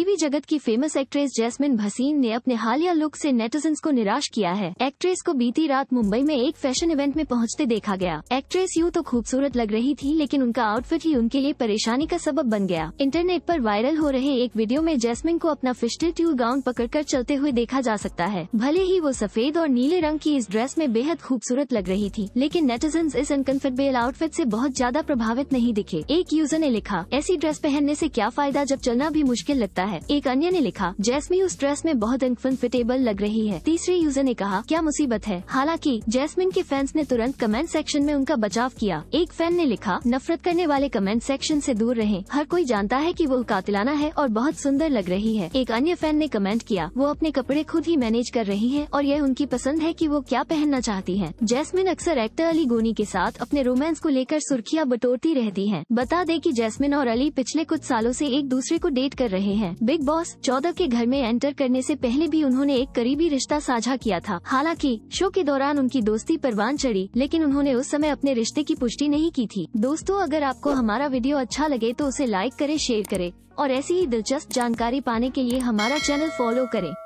TV जगत की famous actress jasmine Bhasin ने अपने हालिया लुक से नेटिजन्स को निराश किया है एक्ट्रेस को बीती रात मुंबई में एक फैशन इवेंट में पहुंचते देखा गया एक्ट्रेस यूँ तो खूबसूरत लग रही थी लेकिन उनका आउटफिट ही उनके लिए परेशानी का सबब बन गया इंटरनेट पर वायरल हो रहे एक वीडियो में जैस्मिन को अपना फिस्टल ट्यूल गाउन पकड़कर चलते हुए देखा जा सकता है भले ही वो सफेद और नीले रंग की इस ड्रेस में बेहद खूबसूरत लग रही थी लेकिन नेटिजन इस अनकम्फर्टेबल आउटफिट ऐसी बहुत ज्यादा प्रभावित नहीं दिखे एक यूजर ने लिखा ऐसी ड्रेस पहनने ऐसी क्या फायदा जब चलना भी मुश्किल लगता है है एक अन्य ने लिखा जैस्मी उस ड्रेस में बहुत अनकम्फर्टेबल लग रही है तीसरे यूजर ने कहा क्या मुसीबत है हालांकि जैस्मिन के फैंस ने तुरंत कमेंट सेक्शन में उनका बचाव किया एक फैन ने लिखा नफरत करने वाले कमेंट सेक्शन से दूर रहें हर कोई जानता है कि वो कातिलाना है और बहुत सुंदर लग रही है एक अन्य फैन ने कमेंट किया वो अपने कपड़े खुद ही मैनेज कर रही है और यह उनकी पसंद है की वो क्या पहनना चाहती है जैस्मिन अक्सर एक्टर अली गोनी के साथ अपने रोमांस को लेकर सुर्खियाँ बटोरती रहती है बता दे की जैस्मिन और अली पिछले कुछ सालों ऐसी एक दूसरे को डेट कर रहे हैं बिग बॉस चौदह के घर में एंटर करने से पहले भी उन्होंने एक करीबी रिश्ता साझा किया था हालांकि शो के दौरान उनकी दोस्ती परवान चढ़ी लेकिन उन्होंने उस समय अपने रिश्ते की पुष्टि नहीं की थी दोस्तों अगर आपको हमारा वीडियो अच्छा लगे तो उसे लाइक करे शेयर करे और ऐसी ही दिलचस्प जानकारी पाने के लिए हमारा चैनल फॉलो करें